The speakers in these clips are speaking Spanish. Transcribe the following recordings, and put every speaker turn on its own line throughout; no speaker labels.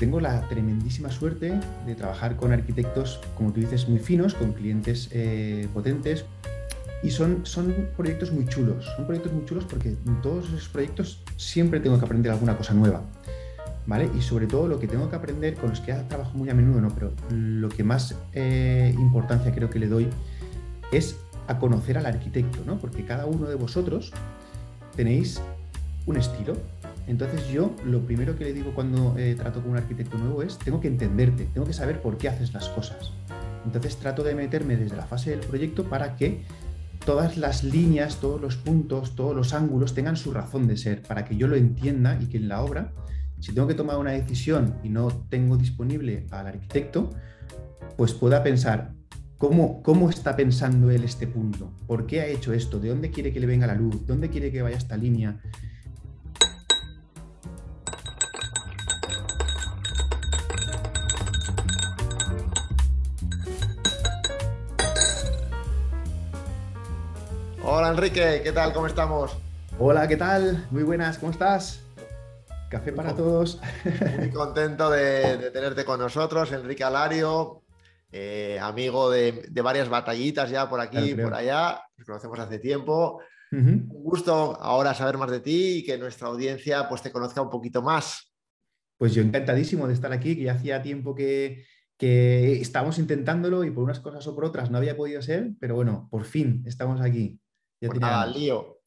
tengo la tremendísima suerte de trabajar con arquitectos, como tú dices, muy finos, con clientes eh, potentes. Y son, son proyectos muy chulos, son proyectos muy chulos porque en todos esos proyectos siempre tengo que aprender alguna cosa nueva. ¿Vale? Y sobre todo lo que tengo que aprender, con los que trabajo muy a menudo, no, pero lo que más eh, importancia creo que le doy es a conocer al arquitecto, Porque cada uno de vosotros tenéis un estilo, entonces yo lo primero que le digo cuando eh, trato con un arquitecto nuevo es, tengo que entenderte, tengo que saber por qué haces las cosas. Entonces trato de meterme desde la fase del proyecto para que todas las líneas, todos los puntos, todos los ángulos tengan su razón de ser, para que yo lo entienda y que en la obra, si tengo que tomar una decisión y no tengo disponible al arquitecto, pues pueda pensar, ¿Cómo, ¿Cómo, está pensando él este punto? ¿Por qué ha hecho esto? ¿De dónde quiere que le venga la luz? ¿Dónde quiere que vaya esta línea?
Enrique, ¿qué tal? ¿Cómo estamos?
Hola, ¿qué tal? Muy buenas, ¿cómo estás? Café para todos.
Muy contento de, tenerte con nosotros, Enrique Alario, eh, amigo de, varias batallitas ya por aquí y por allá, nos conocemos hace tiempo. Un gusto ahora saber más de ti y que nuestra audiencia pues, te conozca un poquito más. Pues yo encantadísimo
de estar aquí, que ya hacía tiempo que, que estábamos intentándolo y por unas cosas o por otras no había podido ser, pero bueno, por fin estamos aquí lío.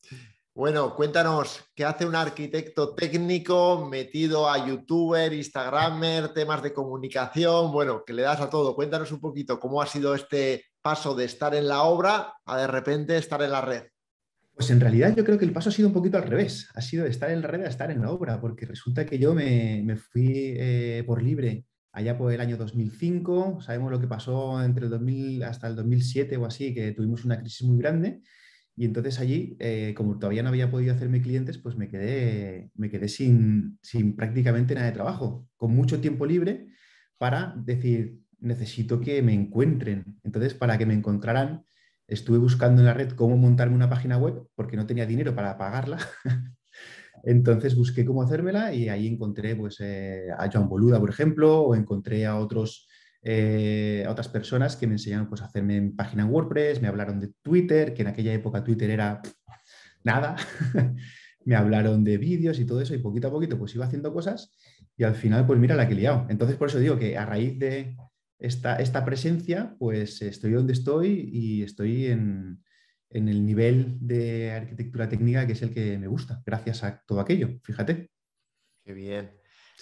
Bueno,
cuéntanos, ¿qué hace un arquitecto técnico metido a youtuber, instagramer, temas de comunicación? Bueno, que le das a todo. Cuéntanos un poquito cómo ha sido este paso de estar en la obra a de repente estar en la red.
Pues en realidad yo creo que el paso ha sido un poquito al revés. Ha sido de estar en la red a estar en la obra, porque resulta que yo me, fui eh, por libre allá por el año 2005. Sabemos lo que pasó entre el 2000 hasta el 2007 o así, que tuvimos una crisis muy grande. Y entonces allí, eh, como todavía no había podido hacerme clientes, pues me quedé, me quedé sin, sin, prácticamente nada de trabajo, con mucho tiempo libre para decir, necesito que me encuentren. Entonces, para que me encontraran, estuve buscando en la red cómo montarme una página web, porque no tenía dinero para pagarla. entonces busqué cómo hacérmela y ahí encontré pues, eh, a Joan Boluda, por ejemplo, o encontré a otros eh, a otras personas que me enseñaron pues, a hacerme en página en WordPress, me hablaron de Twitter, que en aquella época Twitter era nada, me hablaron de vídeos y todo eso, y poquito a poquito pues iba haciendo cosas y al final pues mira la que he liado. Entonces por eso digo que a raíz de esta, esta presencia pues estoy donde estoy y estoy en, en el nivel de arquitectura técnica que es el que me gusta, gracias a todo aquello, fíjate. Qué bien.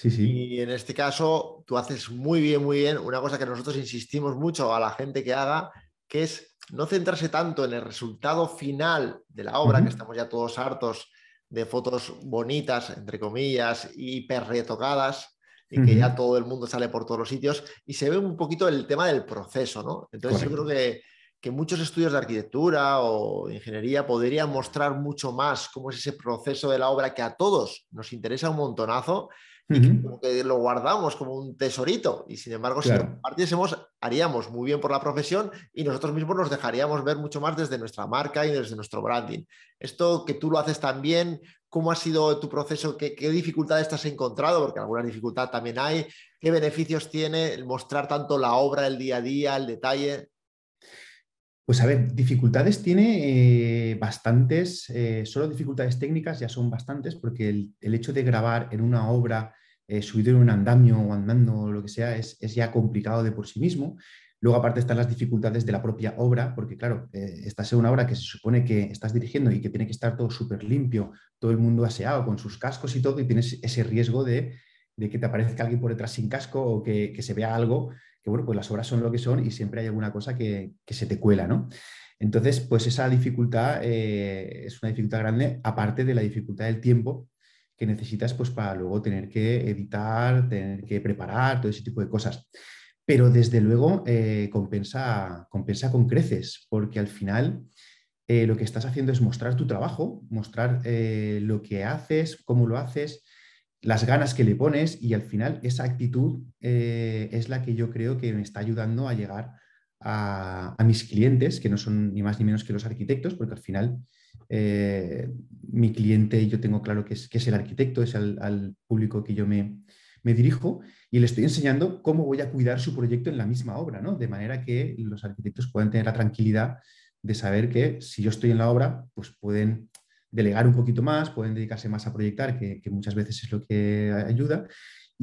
Y en este
caso, tú haces muy bien, muy bien una cosa que nosotros insistimos mucho a la gente que haga, que es no centrarse tanto en el resultado final de la obra, que estamos ya todos hartos de fotos bonitas, entre comillas, hiper retocadas, y que ya todo el mundo sale por todos los sitios, y se ve un poquito el tema del proceso, ¿no? Entonces yo creo que, que muchos estudios de arquitectura o ingeniería podrían mostrar mucho más cómo es ese proceso de la obra que a todos nos interesa un montonazo que, lo guardamos como un tesorito y sin embargo si lo compartiésemos haríamos muy bien por la profesión y nosotros mismos nos dejaríamos ver mucho más desde nuestra marca y desde nuestro branding. Esto que tú lo haces tan bien, ¿cómo ha sido tu proceso? ¿Qué, dificultades te has encontrado? Porque alguna dificultad también hay. ¿Qué beneficios tiene el mostrar tanto la obra, el día a día, el detalle?
Pues a ver, dificultades tiene eh, bastantes, eh, solo dificultades técnicas ya son bastantes, porque el, hecho de grabar en una obra eh, subido en un andamio o andando o lo que sea es, ya complicado de por sí mismo. Luego aparte están las dificultades de la propia obra, porque claro, eh, esta es una obra que se supone que estás dirigiendo y que tiene que estar todo súper limpio, todo el mundo aseado con sus cascos y todo, y tienes ese riesgo de, que te aparezca alguien por detrás sin casco o que se vea algo que bueno, pues las obras son lo que son y siempre hay alguna cosa que, se te cuela, ¿no? Entonces, pues esa dificultad eh, es una dificultad grande, aparte de la dificultad del tiempo que necesitas pues para luego tener que editar, tener que preparar, todo ese tipo de cosas. Pero desde luego eh, compensa, con creces, porque al final eh, lo que estás haciendo es mostrar tu trabajo, mostrar lo que haces, cómo lo haces, las ganas que le pones y al final esa actitud eh, es la que yo creo que me está ayudando a llegar a, mis clientes, que no son ni más ni menos que los arquitectos, porque al final eh, mi cliente yo tengo claro que es, que es el arquitecto, es al, al público que yo me, me, dirijo y le estoy enseñando cómo voy a cuidar su proyecto en la misma obra, ¿no? de manera que los arquitectos puedan tener la tranquilidad de saber que si yo estoy en la obra, pues pueden delegar un poquito más, pueden dedicarse más a proyectar, que, muchas veces es lo que ayuda.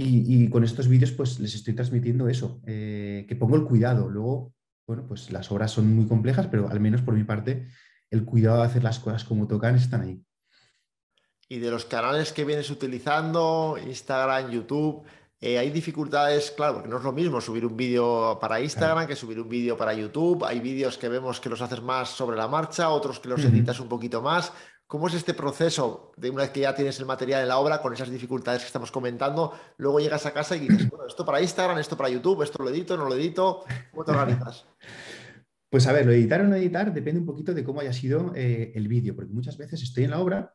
Y, con estos vídeos pues les estoy transmitiendo eso, eh, que pongo el cuidado. Luego, bueno, pues las obras son muy complejas, pero al menos por mi parte el cuidado de hacer las cosas como tocan están ahí.
Y de los canales que vienes utilizando, Instagram, YouTube, eh, hay dificultades, claro, porque no es lo mismo subir un vídeo para Instagram que subir un vídeo para YouTube. Hay vídeos que vemos que los haces más sobre la marcha, otros que los editas un poquito más. ¿Cómo es este proceso de una vez que ya tienes el material en la obra con esas dificultades que estamos comentando? Luego llegas a casa y dices, bueno, esto para Instagram, esto para YouTube, esto lo edito, no lo edito, ¿cómo te organizas?
Pues a ver, lo editar o no editar depende un poquito de cómo haya sido eh, el vídeo, porque muchas veces estoy en la obra,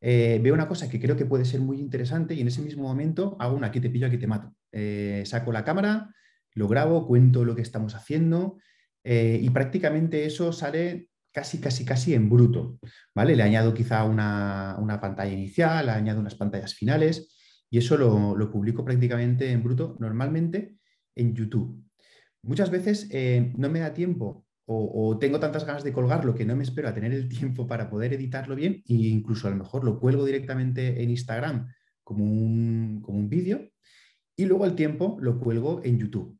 eh, veo una cosa que creo que puede ser muy interesante y en ese mismo momento hago una aquí te pillo, aquí te mato. Eh, saco la cámara, lo grabo, cuento lo que estamos haciendo y prácticamente eso sale casi, casi, casi en bruto. ¿vale? Le añado quizá una, pantalla inicial, le añado unas pantallas finales y eso lo, publico prácticamente en bruto, normalmente en YouTube. Muchas veces eh, no me da tiempo o, tengo tantas ganas de colgarlo que no me espero a tener el tiempo para poder editarlo bien e incluso a lo mejor lo cuelgo directamente en Instagram como un, como un vídeo y luego al tiempo lo cuelgo en YouTube.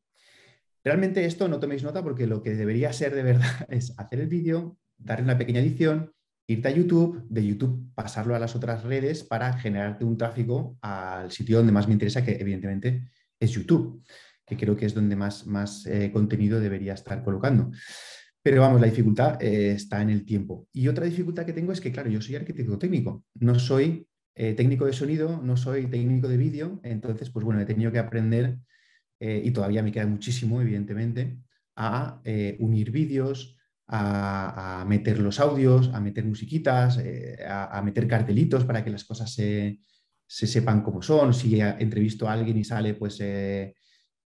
Realmente esto no toméis nota porque lo que debería ser de verdad es hacer el vídeo, darle una pequeña edición, irte a YouTube, de YouTube pasarlo a las otras redes para generarte un tráfico al sitio donde más me interesa, que evidentemente es YouTube, que creo que es donde más, más eh, contenido debería estar colocando. Pero vamos, la dificultad eh, está en el tiempo. Y otra dificultad que tengo es que, claro, yo soy arquitecto técnico, no soy eh, técnico de sonido, no soy técnico de vídeo, entonces, pues bueno, he tenido que aprender, y todavía me queda muchísimo, evidentemente, a unir vídeos, a, meter los audios, a meter musiquitas, eh, a, meter cartelitos para que las cosas se, sepan como son. Si entrevisto a alguien y sale, pues eh,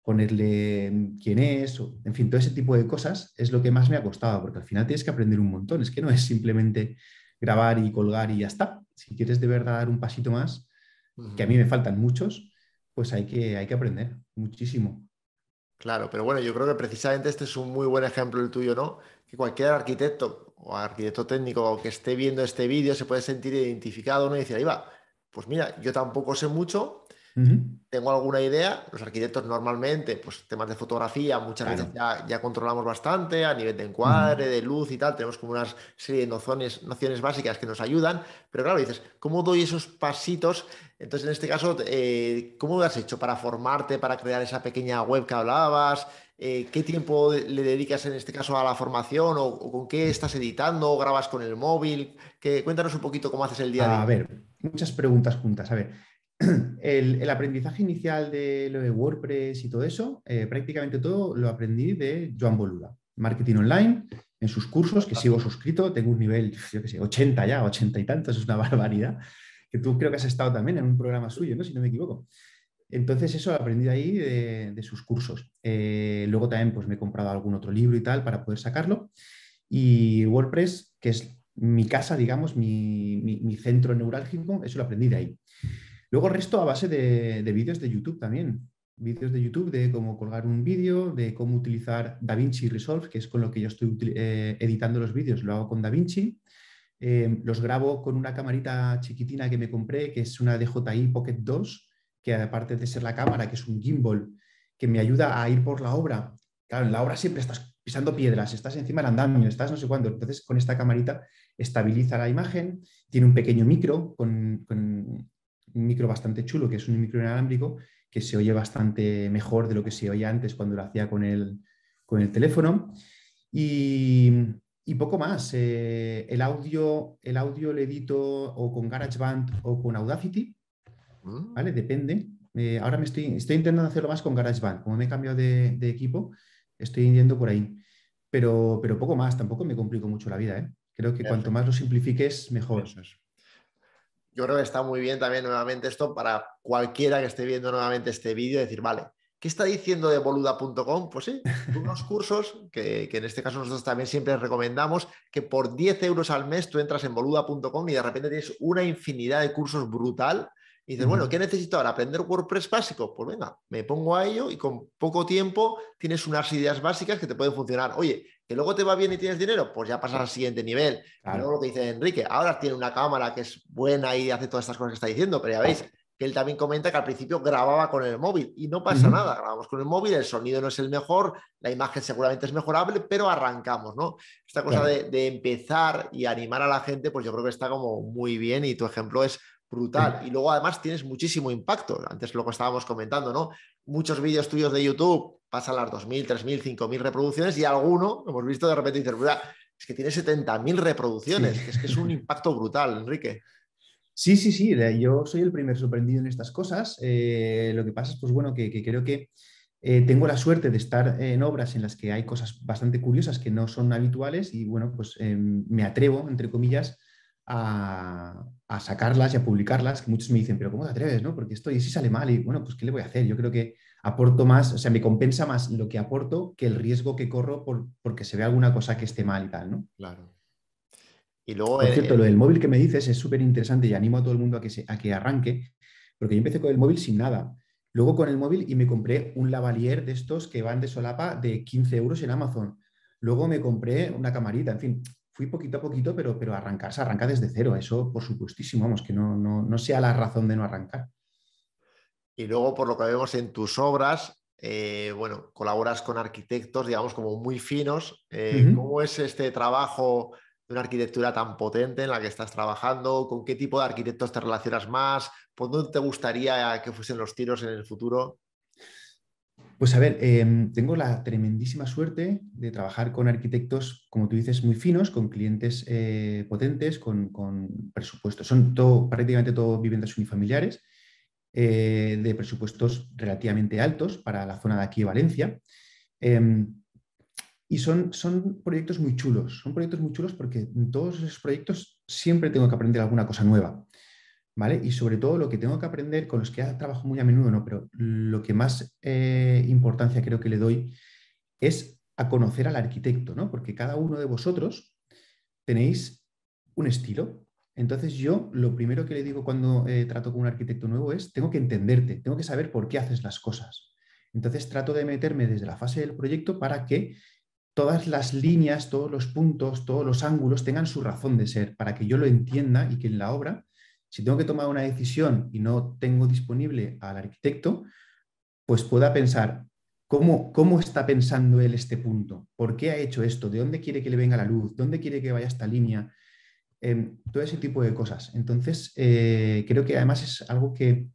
ponerle mm, quién es, en fin, todo ese tipo de cosas es lo que más me ha costado, porque al final tienes que aprender un montón. Es que no es simplemente grabar y colgar y ya está. Si quieres de verdad dar un pasito más, que a mí me faltan muchos, pues hay que, hay que aprender muchísimo.
Claro, pero bueno, yo creo que precisamente este es un muy buen ejemplo el tuyo, ¿no? Que cualquier arquitecto o arquitecto técnico que esté viendo este vídeo se puede sentir identificado, ¿no? Y decir, ahí va, pues mira, yo tampoco sé mucho, tengo alguna idea, los arquitectos normalmente, pues temas de fotografía, muchas veces ya, controlamos bastante a nivel de encuadre, de luz y tal, tenemos como una serie de nociones, nociones básicas que nos ayudan, pero claro, dices, ¿cómo doy esos pasitos? Entonces, en este caso, eh, ¿cómo lo has hecho para formarte, para crear esa pequeña web que hablabas? Eh, ¿Qué tiempo le dedicas en este caso a la formación o, con qué estás editando o grabas con el móvil? Que, cuéntanos un poquito cómo haces el día a día. A ver,
muchas preguntas juntas. A ver, el, aprendizaje inicial de lo de WordPress y todo eso, eh, prácticamente todo lo aprendí de Joan Boluda, marketing online, en sus cursos, que sigo suscrito, tengo un nivel, yo qué sé, 80 ya, 80 y tantos, es una barbaridad, que tú creo que has estado también en un programa suyo, ¿no? si no me equivoco. Entonces eso lo aprendí ahí de, sus cursos. Eh, luego también pues, me he comprado algún otro libro y tal para poder sacarlo. Y WordPress, que es mi casa, digamos, mi, mi centro neurálgico, eso lo aprendí de ahí. Luego resto a base de, vídeos de YouTube también. Vídeos de YouTube de cómo colgar un vídeo, de cómo utilizar DaVinci Resolve, que es con lo que yo estoy eh, editando los vídeos, lo hago con DaVinci. Eh, los grabo con una camarita chiquitina que me compré, que es una DJI Pocket 2, que aparte de ser la cámara, que es un gimbal, que me ayuda a ir por la obra. Claro, en la obra siempre estás pisando piedras, estás encima del andamio, estás no sé cuándo. Entonces, con esta camarita estabiliza la imagen, tiene un pequeño micro con micro bastante chulo, que es un micro inalámbrico, que se oye bastante mejor de lo que se oía antes cuando lo hacía con el, con el teléfono. Y, poco más. Eh, el, audio, el audio le edito o con GarageBand o con Audacity. Mm. ¿Vale? Depende. Eh, ahora me estoy, estoy intentando hacerlo más con GarageBand. Como me he cambiado de, equipo, estoy yendo por ahí. Pero, pero poco más, tampoco me complico mucho la vida. ¿eh? Creo que cuanto más lo simplifiques, mejor
yo creo que está muy bien también nuevamente esto para cualquiera que esté viendo nuevamente este vídeo, decir, vale, ¿qué está diciendo de boluda.com? Pues sí, unos cursos que, que, en este caso nosotros también siempre recomendamos, que por 10 euros al mes tú entras en boluda.com y de repente tienes una infinidad de cursos brutal y dices, bueno, ¿qué necesito ahora? ¿Aprender WordPress básico? Pues venga, me pongo a ello y con poco tiempo tienes unas ideas básicas que te pueden funcionar. Oye, que luego te va bien y tienes dinero, pues ya pasas al siguiente nivel. Claro. luego lo que dice Enrique, ahora tiene una cámara que es buena y hace todas estas cosas que está diciendo, pero ya veis que él también comenta que al principio grababa con el móvil y no pasa nada, grabamos con el móvil, el sonido no es el mejor, la imagen seguramente es mejorable, pero arrancamos, ¿no? Esta cosa de empezar y animar a la gente, pues yo creo que está como muy bien y tu ejemplo es brutal. Y luego además tienes muchísimo impacto. Antes lo que estábamos comentando, ¿no? Muchos vídeos tuyos de YouTube pasan las 2.000, 3.000, 5.000 reproducciones y alguno, hemos visto de repente, es que tiene 70.000 reproducciones, es que es un impacto brutal, Enrique.
Sí, sí, sí, yo soy el primer sorprendido en estas cosas. Eh, lo que pasa es, pues bueno, que, creo que eh, tengo la suerte de estar en obras en las que hay cosas bastante curiosas que no son habituales y bueno, pues em, me atrevo, entre comillas, a, sacarlas y a publicarlas, que muchos me dicen, pero ¿cómo te atreves? No? Porque esto, y si sale mal, y bueno, pues ¿qué le voy a hacer? Yo creo que aporto más, o sea, me compensa más lo que aporto que el riesgo que corro por, porque se ve alguna cosa que esté mal y tal, ¿no? Claro. Y luego, por cierto, lo del móvil que me dices es súper interesante y animo a todo el mundo a que, a que arranque, porque yo empecé con el móvil sin nada. Luego con el móvil y me compré un lavalier de estos que van de solapa de 15 euros en Amazon. Luego me compré una camarita, en fin, fui poquito a poquito, pero, pero arrancar se arranca desde cero. Eso, por supuestísimo, vamos, que no, no, sea la razón de no arrancar.
Y luego, por lo que vemos en tus obras, eh, bueno, colaboras con arquitectos, digamos, como muy finos. Eh, ¿Cómo es este trabajo de una arquitectura tan potente en la que estás trabajando? ¿Con qué tipo de arquitectos te relacionas más? ¿Por dónde te gustaría que fuesen los tiros en el futuro?
Pues a ver, em, tengo la tremendísima suerte de trabajar con arquitectos, como tú dices, muy finos, con clientes eh, potentes, con, presupuestos. Son todo, prácticamente todos viviendas unifamiliares, eh, de presupuestos relativamente altos para la zona de aquí de Valencia. Em, y son, son proyectos muy chulos, son proyectos muy chulos porque en todos esos proyectos siempre tengo que aprender alguna cosa nueva. ¿vale? Y sobre todo lo que tengo que aprender, con los que trabajo muy a menudo, pero lo que más eh, importancia creo que le doy es a conocer al arquitecto, ¿no? Porque cada uno de vosotros tenéis un estilo. Entonces yo lo primero que le digo cuando eh, trato con un arquitecto nuevo es, tengo que entenderte, tengo que saber por qué haces las cosas. Entonces trato de meterme desde la fase del proyecto para que todas las líneas, todos los puntos, todos los ángulos tengan su razón de ser, para que yo lo entienda y que en la obra si tengo que tomar una decisión y no tengo disponible al arquitecto, pues pueda pensar cómo, cómo está pensando él este punto, por qué ha hecho esto, de dónde quiere que le venga la luz, dónde quiere que vaya esta línea, em, todo ese tipo de cosas. Entonces, eh, creo que además es algo que,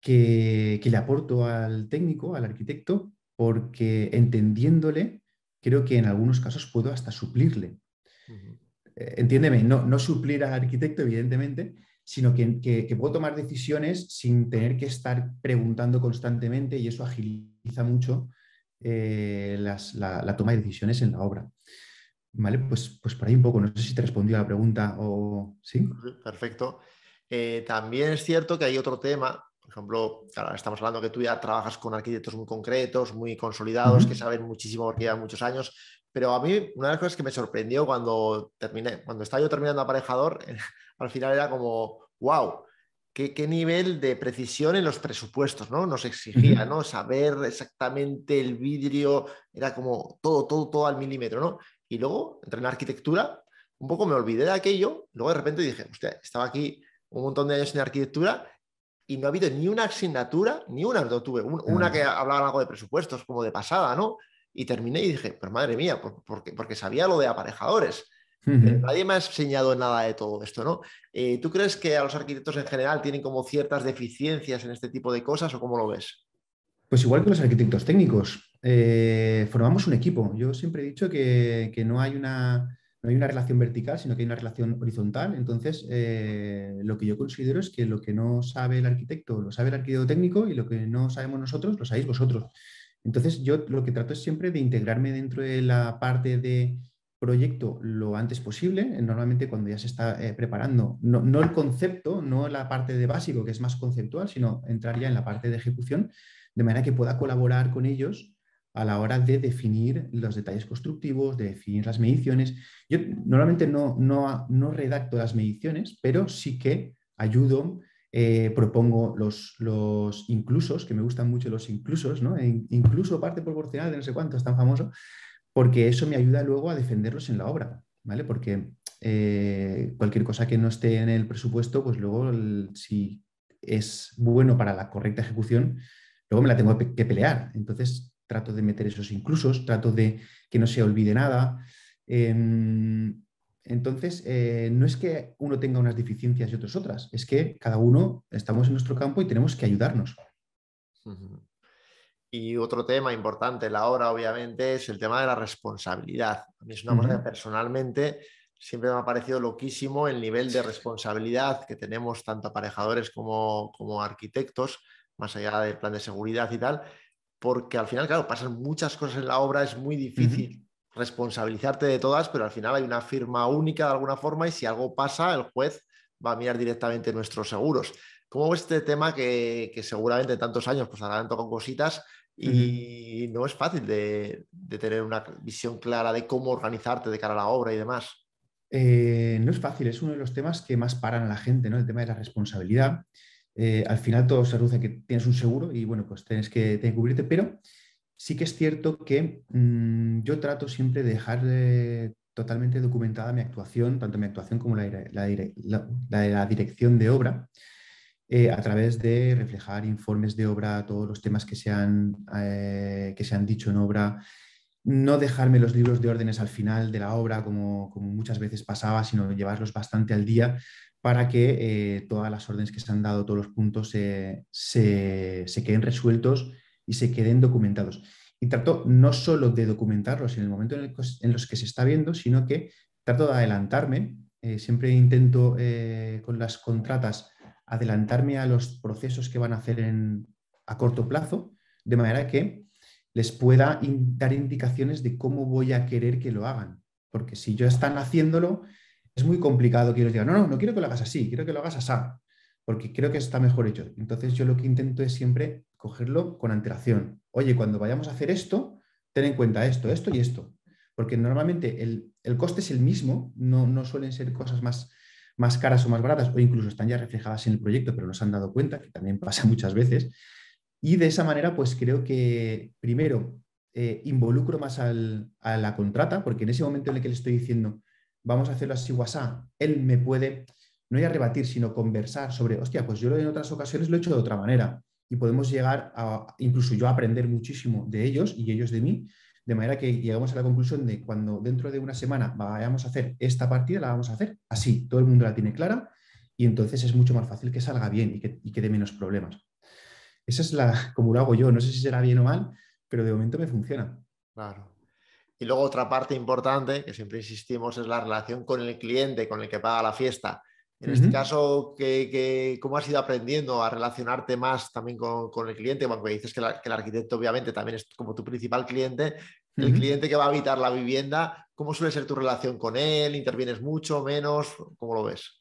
que, le aporto al técnico, al arquitecto, porque entendiéndole, creo que en algunos casos puedo hasta suplirle. Eh, entiéndeme, no, no suplir al arquitecto, evidentemente, sino que, que, puedo tomar decisiones sin tener que estar preguntando constantemente y eso agiliza mucho eh, la, toma de decisiones en la obra. Vale, pues, pues por ahí un poco, no sé si te respondió a la pregunta o sí.
Perfecto. Eh, también es cierto que hay otro tema, por ejemplo, ahora estamos hablando que tú ya trabajas con arquitectos muy concretos, muy consolidados, que saben muchísimo porque llevan muchos años, pero a mí, una de las cosas que me sorprendió cuando terminé, cuando estaba yo terminando aparejador, al final era como, wow, qué, nivel de precisión en los presupuestos, ¿no? Nos exigía, ¿no? Saber exactamente el vidrio, era como todo, todo, todo al milímetro, ¿no? Y luego, entré en arquitectura, un poco me olvidé de aquello, luego de repente dije, usted estaba aquí un montón de años en arquitectura y no ha habido ni una asignatura, ni una, no tuve una que hablaba algo de presupuestos, como de pasada, ¿no? y terminé y dije, pero madre mía, porque, porque sabía lo de aparejadores.
Nadie
me ha enseñado nada de todo esto, ¿no? Eh, ¿Tú crees que a los arquitectos en general tienen como ciertas deficiencias en este tipo de cosas o cómo lo ves?
Pues igual que los arquitectos técnicos, eh, formamos un equipo. Yo siempre he dicho que, no, hay una, hay una, relación vertical, sino que hay una relación horizontal. Entonces, eh, lo que yo considero es que lo que no sabe el arquitecto lo sabe el arquitecto técnico y lo que no sabemos nosotros lo sabéis vosotros. Entonces, yo lo que trato es siempre de integrarme dentro de la parte de proyecto lo antes posible, normalmente cuando ya se está eh, preparando, no, el concepto, no la parte de básico, que es más conceptual, sino entrar ya en la parte de ejecución, de manera que pueda colaborar con ellos a la hora de definir los detalles constructivos, de definir las mediciones. Yo normalmente no, no, no redacto las mediciones, pero sí que ayudo eh, propongo los, los, inclusos, que me gustan mucho los inclusos, ¿no? E incluso parte proporcional de no sé cuánto es tan famoso, porque eso me ayuda luego a defenderlos en la obra, ¿vale? Porque eh, cualquier cosa que no esté en el presupuesto, pues luego si es bueno para la correcta ejecución, luego me la tengo que pelear. Entonces trato de meter esos inclusos, trato de que no se olvide nada. Em, entonces, eh, no es que uno tenga unas deficiencias y otros otras, es que cada uno estamos en nuestro campo y tenemos que ayudarnos.
Y otro tema importante, la obra, obviamente, es el tema de la responsabilidad. A mí es una personalmente siempre me ha parecido loquísimo el nivel de responsabilidad que tenemos tanto aparejadores como, arquitectos, más allá del plan de seguridad y tal, porque al final, claro, pasan muchas cosas en la obra, es muy difícil responsabilizarte de todas, pero al final hay una firma única de alguna forma y si algo pasa, el juez va a mirar directamente nuestros seguros. ¿Cómo ves este tema que, seguramente tantos años pues con cositas y no es fácil de, tener una visión clara de cómo
organizarte de cara a la obra y demás? Eh, no es fácil, es uno de los temas que más paran a la gente, ¿no? El tema de la responsabilidad. Eh, al final todo se reduce que tienes un seguro y bueno, pues tienes que, tienes que cubrirte, pero sí que es cierto que mm, yo trato siempre de dejar eh, totalmente documentada mi actuación, tanto mi actuación como la, la, la, dirección de obra, eh, a través de reflejar informes de obra, todos los temas que se, han, eh, que se han dicho en obra, no dejarme los libros de órdenes al final de la obra, como, muchas veces pasaba, sino llevarlos bastante al día para que todas las órdenes que se han dado, todos los puntos se queden resueltos y se queden documentados. Y trato no solo de documentarlos en el momento en, el, los que se está viendo, sino que trato de adelantarme. Eh, siempre intento eh, con las contratas adelantarme a los procesos que van a hacer en, a corto plazo, de manera que les pueda dar indicaciones de cómo voy a querer que lo hagan. Porque si yo están haciéndolo, es muy complicado que yo les diga, no, no, no quiero que lo hagas así, quiero que lo hagas así porque creo que está mejor hecho. Entonces yo lo que intento es siempre cogerlo con antelación. Oye, cuando vayamos a hacer esto, ten en cuenta esto, esto y esto. Porque normalmente el, coste es el mismo, no, no suelen ser cosas más, más caras o más baratas, o incluso están ya reflejadas en el proyecto, pero nos han dado cuenta, que también pasa muchas veces. Y de esa manera, pues creo que primero eh, involucro más a la contrata, porque en ese momento en el que le estoy diciendo, vamos a hacerlo así, WhatsApp, él me puede no ir a rebatir, sino conversar sobre, hostia, pues yo en otras ocasiones lo he hecho de otra manera y podemos llegar a, incluso yo, a aprender muchísimo de ellos y ellos de mí, de manera que llegamos a la conclusión de cuando dentro de una semana vayamos a hacer esta partida, la vamos a hacer así, todo el mundo la tiene clara y entonces es mucho más fácil que salga bien y que, y que dé menos problemas. Esa es la, como lo hago yo, no sé si será bien o mal, pero de momento me funciona. Claro.
Y luego otra parte importante que siempre insistimos es la relación con el cliente, con el que paga la fiesta. En este caso, cómo has ido aprendiendo a relacionarte más también con, el cliente? Bueno, dices que, el arquitecto obviamente también es como tu principal cliente. El cliente que va a habitar la vivienda, ¿cómo suele ser tu relación con él? ¿Intervienes mucho, menos? ¿Cómo lo ves?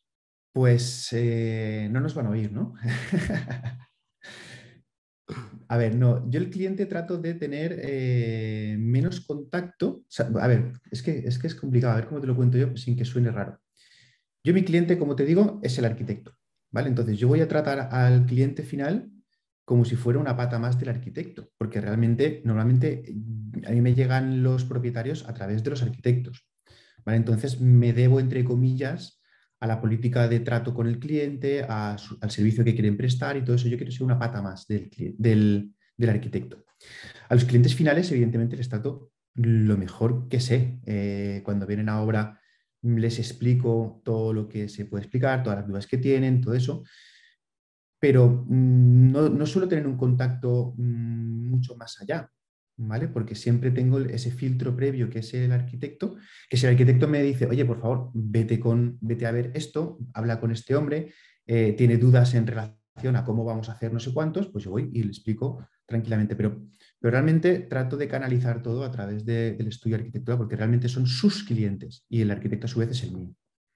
Pues eh, no nos van a oír, ¿no? a ver, no, yo el cliente trato de tener eh, menos contacto. a ver, es que, es que es complicado, a ver cómo te lo cuento yo sin que suene raro. Yo mi cliente, como te digo, es el arquitecto, ¿vale? Entonces yo voy a tratar al cliente final como si fuera una pata más del arquitecto, porque realmente, normalmente, a mí me llegan los propietarios a través de los arquitectos, ¿vale? Entonces me debo, entre comillas, a la política de trato con el cliente, al servicio que quieren prestar y todo eso. Yo quiero ser una pata más del, arquitecto. A los clientes finales, evidentemente, les trato lo mejor que sé. Eh, cuando vienen a obra les explico todo lo que se puede explicar, todas las dudas que tienen, todo eso, pero mm, no, suelo tener un contacto mm, mucho más allá, ¿vale? Porque siempre tengo ese filtro previo que es el arquitecto, que si el arquitecto me dice, oye, por favor, vete, con, vete a ver esto, habla con este hombre, eh, tiene dudas en relación a cómo vamos a hacer no sé cuántos, pues yo voy y le explico tranquilamente, pero, pero realmente trato de canalizar todo a través del estudio de arquitectura porque realmente son sus clientes y el arquitecto a su vez es el mío.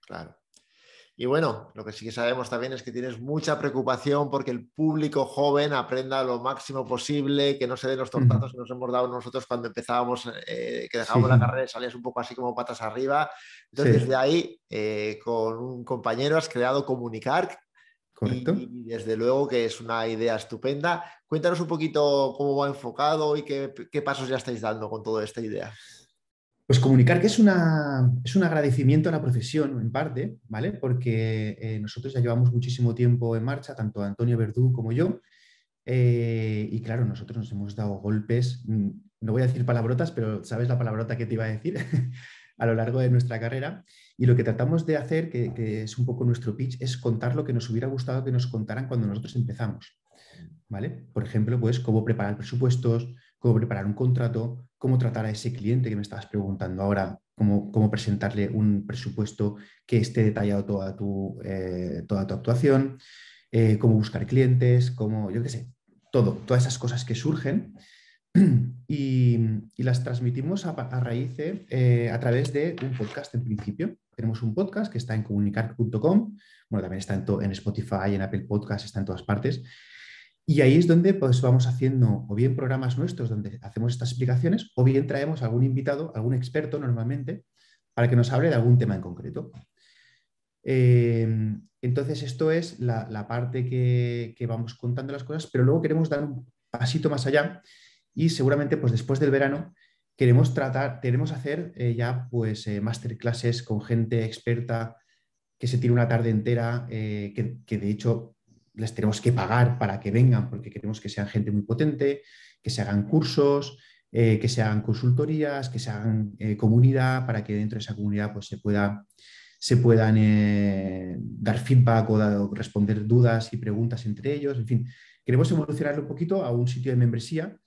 Claro.
Y bueno, lo que sí que sabemos también es que tienes mucha preocupación porque el público joven aprenda lo máximo posible, que no se den los tortazos que nos hemos dado nosotros cuando empezábamos, eh, que dejábamos la carrera y salías un poco así como patas arriba. Entonces, de desde ahí, eh, con un compañero has creado Comunicar, Correcto. Y, desde luego que es una idea estupenda. Cuéntanos un poquito cómo va enfocado y qué, pasos ya estáis dando con toda esta idea.
Pues comunicar que es, un agradecimiento a la profesión, en parte, ¿vale? Porque eh, nosotros ya llevamos muchísimo tiempo en marcha, tanto Antonio Verdú como yo. Eh, y claro, nosotros nos hemos dado golpes, mm, no voy a decir palabrotas, pero sabes la palabrota que te iba a decir a lo largo de nuestra carrera. Y lo que tratamos de hacer, que, es un poco nuestro pitch, es contar lo que nos hubiera gustado que nos contaran cuando nosotros empezamos. ¿Vale? Por ejemplo, pues cómo preparar presupuestos, cómo preparar un contrato, cómo tratar a ese cliente que me estabas preguntando ahora, cómo, presentarle un presupuesto que esté detallado toda tu, eh, toda tu actuación, eh, cómo buscar clientes, cómo, yo qué sé, todo, todas esas cosas que surgen y, las transmitimos a, raíces eh, a través de un podcast en principio. Tenemos un podcast que está en comunicar.com, bueno, también está en, en Spotify, en Apple Podcast, está en todas partes. Y ahí es donde pues, vamos haciendo o bien programas nuestros donde hacemos estas explicaciones o bien traemos algún invitado, algún experto normalmente, para que nos hable de algún tema en concreto. Eh, entonces, esto es la, parte que vamos contando las cosas, pero luego queremos dar un pasito más allá y seguramente pues, después del verano queremos tratar, queremos hacer eh, ya pues eh, masterclasses con gente experta que se tire una tarde entera, eh, que, de hecho les tenemos que pagar para que vengan porque queremos que sean gente muy potente, que se hagan cursos, que se hagan consultorías, que se hagan comunidad para que dentro de esa comunidad pues, se, pueda, se puedan dar feedback o responder dudas y preguntas entre ellos. En fin, queremos evolucionarlo un poquito a un sitio de membresía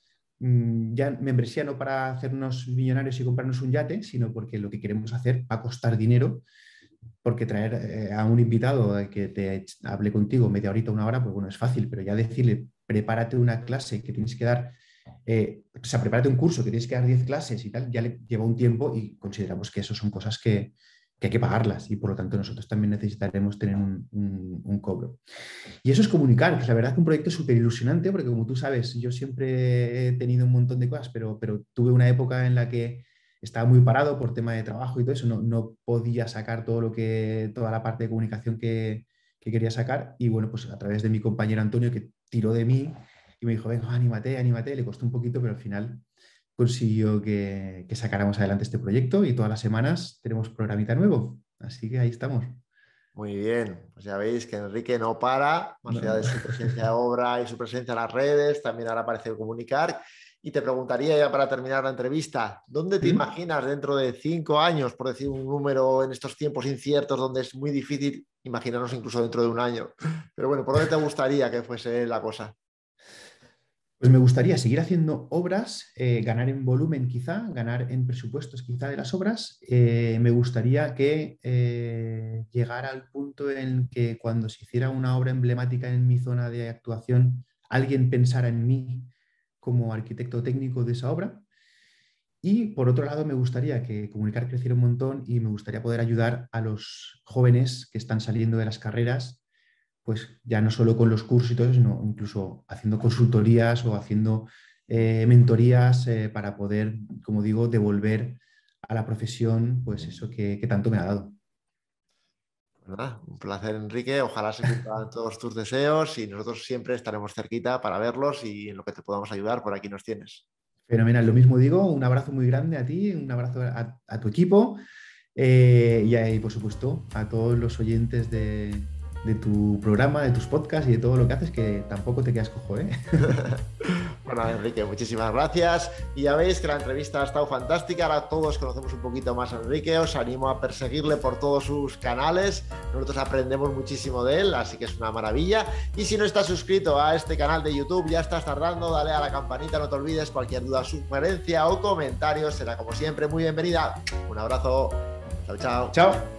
Mm, ya membresía no para hacernos millonarios y comprarnos un yate, sino porque lo que queremos hacer va a costar dinero, porque traer eh, a un invitado eh, que te hable contigo media horita, una hora, pues bueno, es fácil, pero ya decirle, prepárate una clase que tienes que dar, eh, o sea, prepárate un curso que tienes que dar 10 clases y tal, ya le lleva un tiempo y consideramos que eso son cosas que, que hay que pagarlas y por lo tanto nosotros también necesitaremos tener un, cobro. Y eso es comunicar, que la verdad es que un proyecto súper ilusionante, porque como tú sabes, yo siempre he tenido un montón de cosas, pero, pero tuve una época en la que estaba muy parado por tema de trabajo y todo eso, no, no podía sacar todo lo que, toda la parte de comunicación que, que, quería sacar. Y bueno, pues a través de mi compañero Antonio, que tiró de mí y me dijo, venga, anímate, anímate, le costó un poquito, pero al final consiguió que, sacáramos adelante este proyecto y todas las semanas tenemos programita nuevo. Así que ahí estamos.
Muy bien, pues ya veis que Enrique no para, más allá de su presencia de obra y su presencia en las redes, también ahora aparece comunicar. Y te preguntaría ya para terminar la entrevista, ¿dónde te imaginas dentro de cinco años, por decir un número en estos tiempos inciertos donde es muy difícil imaginarnos incluso dentro de un
año? Pero bueno, ¿por dónde te gustaría que fuese la cosa? Pues me gustaría seguir haciendo obras, eh, ganar en volumen quizá, ganar en presupuestos quizá de las obras. Eh, me gustaría que eh, llegara al punto en que cuando se hiciera una obra emblemática en mi zona de actuación, alguien pensara en mí como arquitecto técnico de esa obra. Y por otro lado, me gustaría que comunicar creciera un montón y me gustaría poder ayudar a los jóvenes que están saliendo de las carreras pues ya no solo con los cursos y todo eso, sino incluso haciendo consultorías o haciendo eh, mentorías eh, para poder, como digo, devolver a la profesión pues eso que, tanto me ha dado.
Pues un placer, Enrique. Ojalá se cumplan todos tus deseos y nosotros siempre estaremos cerquita para verlos y en lo que te podamos ayudar, por
aquí nos tienes. Fenomenal, lo mismo digo, un abrazo muy grande a ti, un abrazo a, tu equipo eh, y, y, por supuesto, a todos los oyentes de, de tu programa, de tus podcasts y de todo lo que haces, que tampoco te quedas cojo, ¿eh?
bueno, Enrique, muchísimas gracias. Y ya veis que la entrevista ha estado fantástica. Ahora todos conocemos un poquito más a Enrique. Os animo a perseguirle por todos sus canales. Nosotros aprendemos muchísimo de él, así que es una maravilla. Y si no estás suscrito a este canal de YouTube, ya estás tardando, dale a la campanita, no te olvides. Cualquier duda, sugerencia o comentario será como siempre muy bienvenida. Un abrazo. Chao, chao. Chao.